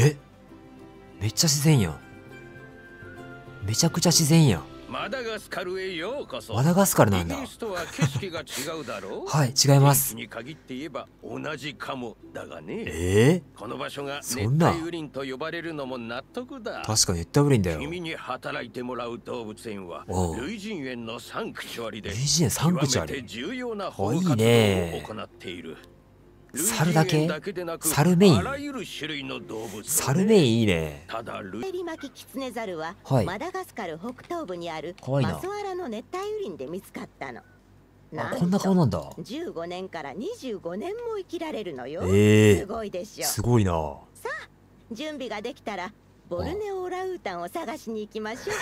えめっちゃ自然やんめちゃくちゃ自然やんマダガスカルへようこそマダガスカルなんだはい違いますに限って言えば同じかもだがねえー、この場所が熱帯雨林と呼ばれるのも納得だ確かに熱帯雨林だよ君に働いてもらう動物園は類人のサンクチュアリで類人園サンクチュアリ重要な保護活動を行っているいい、ね猿だけ猿メイン猿メインいいねエリマキキツネザルは、はい、マダガスカル北東部にあるマソアラの熱帯雨林で見つかったのあこんな顔なんだ15年から25年も生きられるのよ、えー、すごいでしょすごいなさあ準備ができたらボルネオラウータンを探しに行きましょう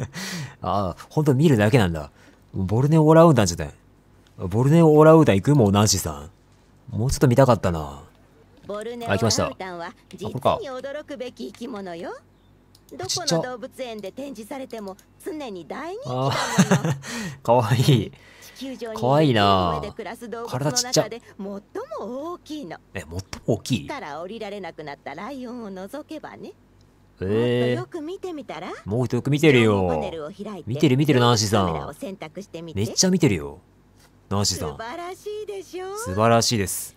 ああほん見るだけなんだボルネオラウータンじゃないボルネオラウータン行くもうナンシーさんもうちょっと見たかったなボルネオランタンは実に驚くべき生き物よどこの動物園で展示されても常に大人気だもの かわいいかわいいな体ちっちゃ最も大きいのえ最も大きいから降りられなくなったライオンを除けばねえー、もっよく見てみたらもうよく見てるよ見てる見てるナンシーさんめっちゃ見てるよナーシさん素晴らしいでしょう素晴らしいです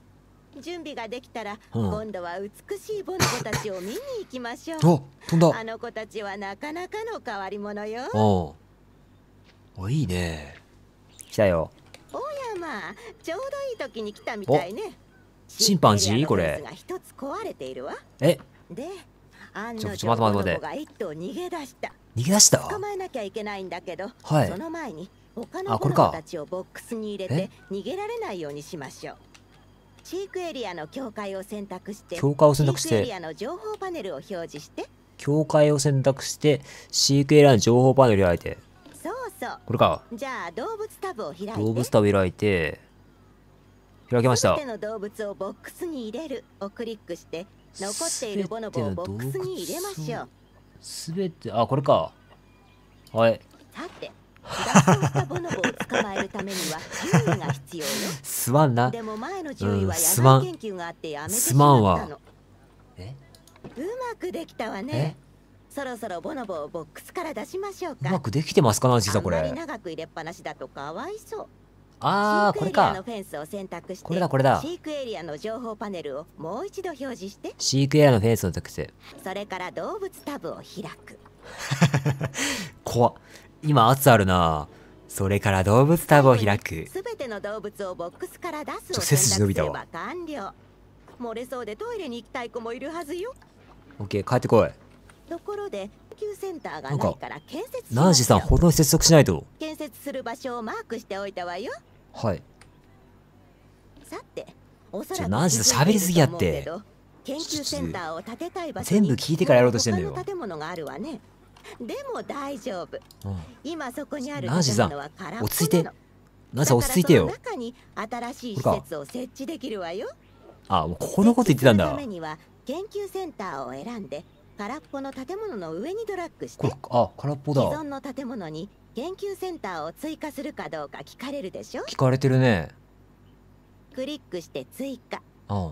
準備ができたら、うん、今度は美しいボノ子たちを見に行きましょう飛んだあの子たちはなかなかの変わり者よおおいいね来たよおやまちょうどいい時に来たみたいねチンパンジーこれえであのちょっと待って待って待って逃げ出した逃げ出した捕まえなきゃいけないんだけど、はい、その前に他の子供たちをボックスに入れて逃げられないようにしましょうークエリアの境界を選択して境界を選択してエリアの情報パネルを表示して境界を選択してークエリアの情報パネルを開いてそうそうこれかじゃあ動物タブを開いて動物タブ開いて開けました全ての動物をボックスに入れるをクリックして残っているボノボをボックスに入れましょうすべてあこれかはいさて脱走したボノボを捕まえるためには注意が必要よすまんなでも前の注意は野外研究まったえうまくできたわねそろそろボノボをボックスから出しましょうかうまくできてますかなしシさこれあんまり長く入れっぱなしだとかわいそうあーこれかフェンスを選択してこれだこれだ飼育エリアの情報パネルをもう一度表示して飼育エリアのフェンスの特性それから動物タブを開く 怖っ今圧あるなそれから動物タブを開くすべての動物をボックスから出す背筋伸びたわ漏れそうでトイレに行きたい子もいるはずよオッケー帰ってこいところで研究センターがないから建設ナンシーさん歩道に接続しないと建設する場所をマークしておいたわよはいさておそらくナンシーさん喋りすぎやって研究センターを建てたい場所全部聞いてからやろうとしてんだよ建物があるわねでも大丈夫、うん、今そこにあるナー落ち着いてなぜ落ち着いてよ中に新しい施設を設置できるわよあもここのこと言ってたんだ研究センターを選んで空っぽの建物の上にドラッグしてあ空っぽだ既存の建物に研究センターを追加するかどうか聞かれるでしょ聞かれてるねクリックして追加ああ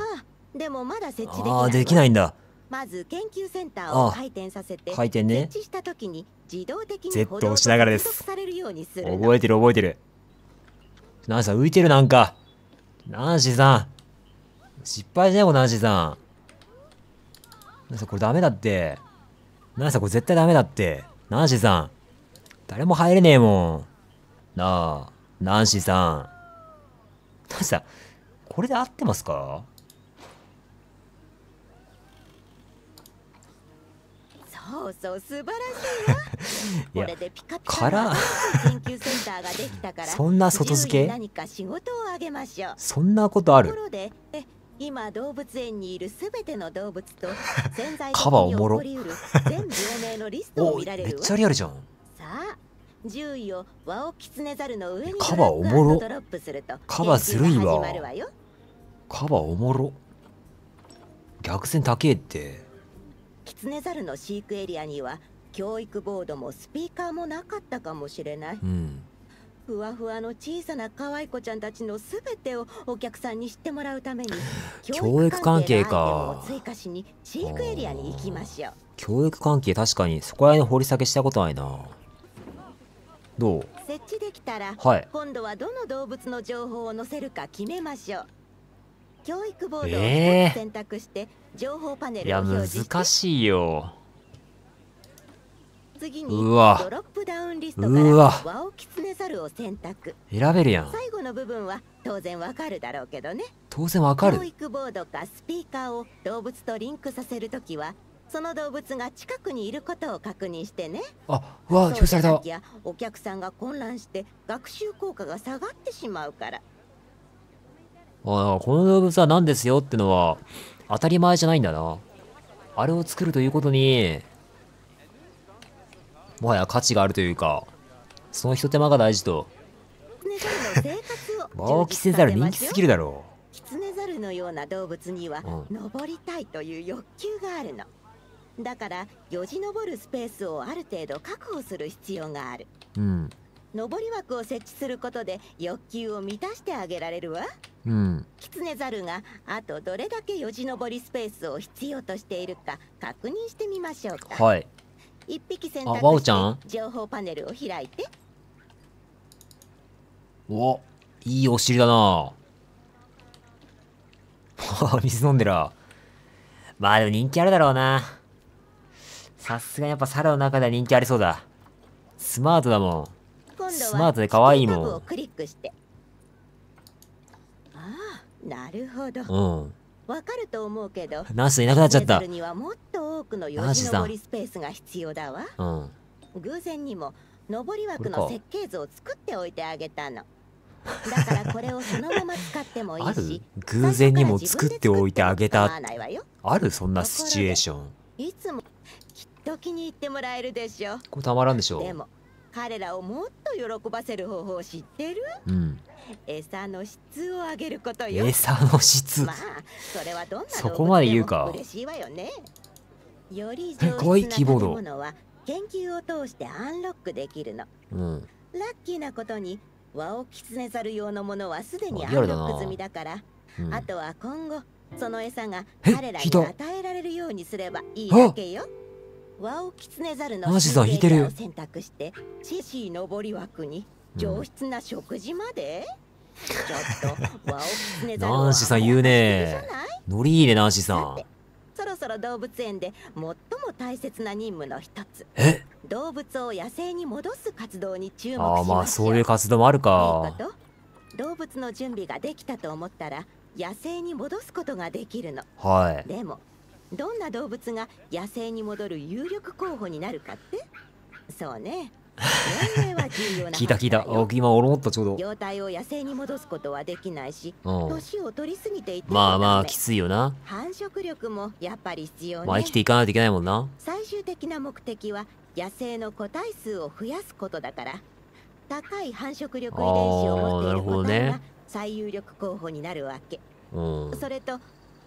でもまだ設置できないあできないんだまず研究センターを回転させて回転ね設置した時に自動的に Z をしながらです覚えてる覚えてるナンシさん浮いてるなんかナンシさん失敗じゃないこナンシさんナンシさんこれダメだってナンシさんこれ絶対ダメだってナンシさん誰も入れねえもんなあナンシさんナンシさんこれで合ってますかそうそう素晴らしいわ いやこれでピカピカ研究センターができたから そんな外付け何か仕事をあげましょうそんなことあるところでも今動物園にいるすべての動物と 潜在的に起こりうる全病名のリストを見られるめっちゃリアルじゃんさあ獣医をワオキツネザルの上にカバーおもろドロップするとカバずるいわカバおもろ逆線高えってツネザルの飼育エリアには教育ボードもスピーカーもなかったかもしれない、うん、ふわふわの小さな可愛い子ちゃんたちのすべてをお客さんに知ってもらうために 教育関係か追加しに飼育エリアに行きましょう教育関係確かにそこら辺掘り下げしたことないなどう設置できたら、はい、今度はどの動物の情報を載せるか決めましょう教育ボードを選択して、情報パネルを表示いや難しいよ次にうわドロップダウンリストからワオキツネザルを選択選べるやん最後の部分は当然わかるだろうけどね当然わかる教育ボードかスピーカーを動物とリンクさせるときはその動物が近くにいることを確認してねあわあ表示されたお客さんが混乱して学習効果が下がってしまうからああ、この動物は何ですよってのは、当たり前じゃないんだな。あれを作るということに、もはや価値があるというか、そのひと手間が大事と。もうキセザル人気すぎるだろう。キツネザルのような動物には、登りたいという欲求があるの。だからよじ登るスペースをある程度確保する必要がある。うん。登り枠を設置することで欲求を満たしてあげられるわ。うん、キツネザルがあとどれだけよじ登りスペースを必要としているか確認してみましょうかはい一匹選択して情報パネルを開いておいいお尻だな 水飲んでる。まあでも人気あるだろうなさすがやっぱサラの中では人気ありそうだスマートだもんスマートで可愛いもんククリッして。なるほど。うん。わかると思うけど。ナースいなくなっちゃった。ナースさん。スペースが必要だわ。ん。偶然にも上り枠の設計図を作っておいてあげたの。だからこれをそのまま使ってもいい偶然にも作っておいてあげた。あるそんなシチュエーション。いつもきっと気に入ってもらえるでしょう。これたまらんでしょう。でも彼らをもっと喜ばせる方法を知ってる、うん、餌の質を上げることよ餌の質、まあ、それはどんなそこまで言うか嬉しいわよねより上質なものは研究を通してアンロックできるの、うん、ラッキーなことにワオキツネザル用のものはすでにアンロック済みだから、うん、あとは今後その餌が彼らに与えられるようにすればいいだけよ。ワオキツネザルのマジだ引いてる選択してシシー登り枠に上質な食事まで、ちょっとワオキツネザルナンシさん言うねノリいいねナンシさんそろそろ動物園で最も大切な任務の一つえ動物を野生に戻す活動に注目しまあまあそういう活動もあるか動物の準備ができたと思ったら野生に戻すことができるのはいでもどんな動物が野生に戻る有力候補になるかってそうね 聞いた聞いた今俺もったちょうど業態を野生に戻すことはできないし年を取りすぎていてまあまあきついよな繁殖力もやっぱり必要、ね、まあ生きていかないといけないもんな最終的な目的は野生の個体数を増やすことだから高い繁殖力遺伝子を持っている個体が最有力候補になるわけ、うそれと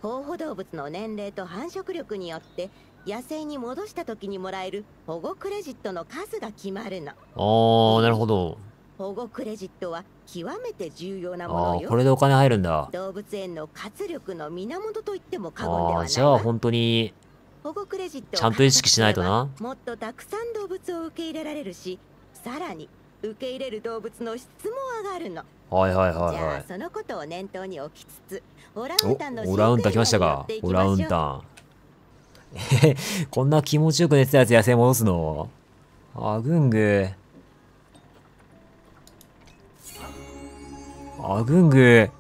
候補動物の年齢と繁殖力によって野生に戻した時にもらえる保護クレジットの数が決まるのああなるほど保護クレジットは極めて重要なものよこれでお金入るんだ動物園の活力の源と言っても過言ではないじゃあ本当に保護クレジットちゃんと意識しないとなもっとたくさん動物を受け入れられるしさらに受け入れる動物の質も上がるのはいはいはいはいそのことを念頭に置きつつオランタンのオランタン来ましたかオランタン こんな気持ちよく寝てたやつ野生戻すのあぐんぐあぐんぐ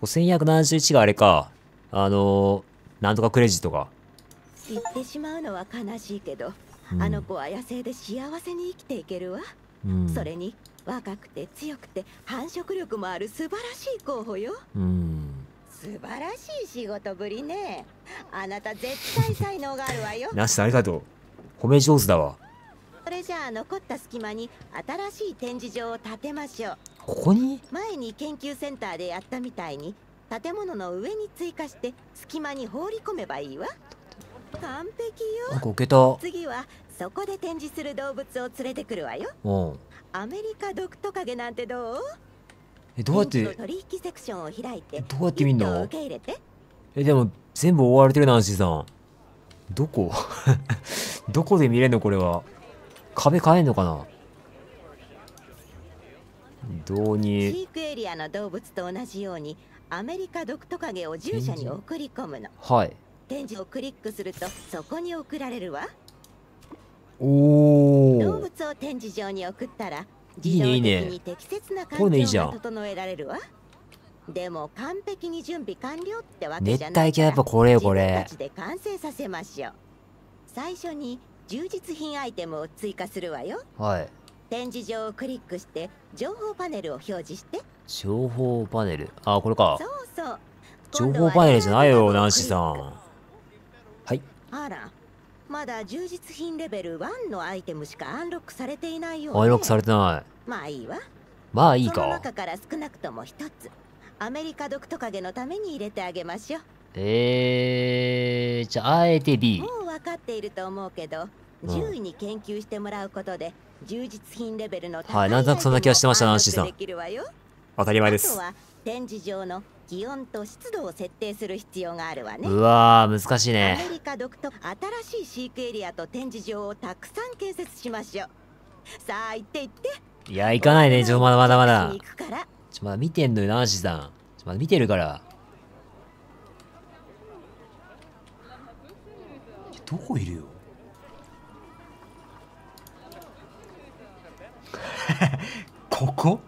5171があれかあのー、なんとかクレジットが言ってしまうのは悲しいけど、うん、あの子は野生で幸せに生きていけるわそれに若くて強くて繁殖力もある素晴らしい候補よ、うん、素晴らしい仕事ぶりねあなた絶対才能があるわよなしさんありがとう褒め上手だわそれじゃあ残った隙間に新しい展示場を建てましょうここに前に研究センターでやったみたいに建物の上に追加して隙間に放り込めばいいわ完璧よけた。次はそこで展示する動物を連れてくるわようアメリカドクトカゲなんてどうえどうやって取引セクションを開いてどうやって見んのえでも全部覆われてるナンシーさんどこ どこで見れんのこれは壁変えんのかなどうに飼育エリアの動物と同じようにアメリカドクトカゲを獣舎に送り込むのはい展示をクリックするとそこに送られるわおお動物を展示場に送ったらいいねいいね適切な環境が整えられるわでも完璧に準備完了ってわけじゃないから熱帯系やっぱこれよこれで完成させましょう最初に充実品アイテムを追加するわよはい展示場をクリックして情報パネルを表示して情報パネルあこれかそうそう情報パネルじゃないよナンシーさんはいあらまだ充実品レベル1のアイテムしかアンロックされていないよ、ね、アンロックされてないまあいいわまあいいかその中から少なくとも一つアメリカドクトカゲのために入れてあげましょうえー、じゃああえて B もう分かっていると思うけど、うん、獣医に研究してもらうことで充実品レベルの高いはいなんとなくそんな気がしてましたナンシさん当たり前です展示場の気温と湿度を設定する必要があるわねうわー難しいねアメリカ独特新しい飼育エリアと展示場をたくさん建設しましょうさあ行って行っていや行かないねちょまだまだまだちょまだ見てんのよナンシーさんちょまだ見てるからどこいるよ ここ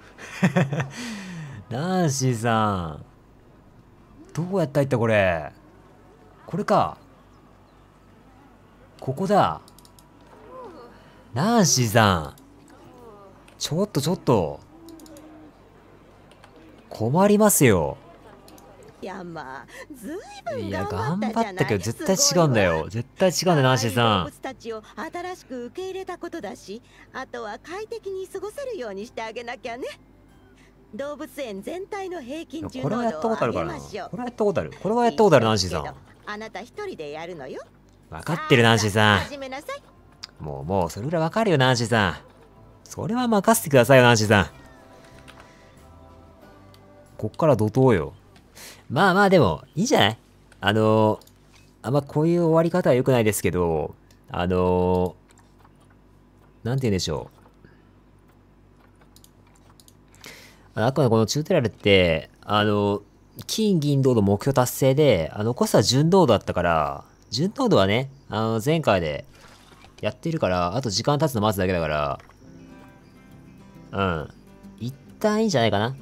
ナンシーさんどうやったいったこれこれかここだナンシーさんちょっとちょっと困りますよいやまあずいぶん頑張ったけど絶対違うんだよ絶対違うんだよナンシーさんたちを新しく受け入れたことだしあとは快適に過ごせるようにしてあげなきゃね動物園全体の平均これはやったことあるからなこれはやったことあるこれはやったことあるナンシーさんあなた一人でやるのよ分かってるナンシーさんもうもうそれぐらい分かるよナンシーさんそれは任せてくださいよナンシーさんこっから怒涛よまあまあでもいいじゃないあのあんまこういう終わり方は良くないですけどあのなんて言うんでしょうあくまでこのチュートリアルって、あの、金、銀、銅の目標達成で、あ残すは純銅だったから、純銅はね、あの、前回でやってるから、あと時間経つの待つだけだから、うん。一旦いいんじゃないかな。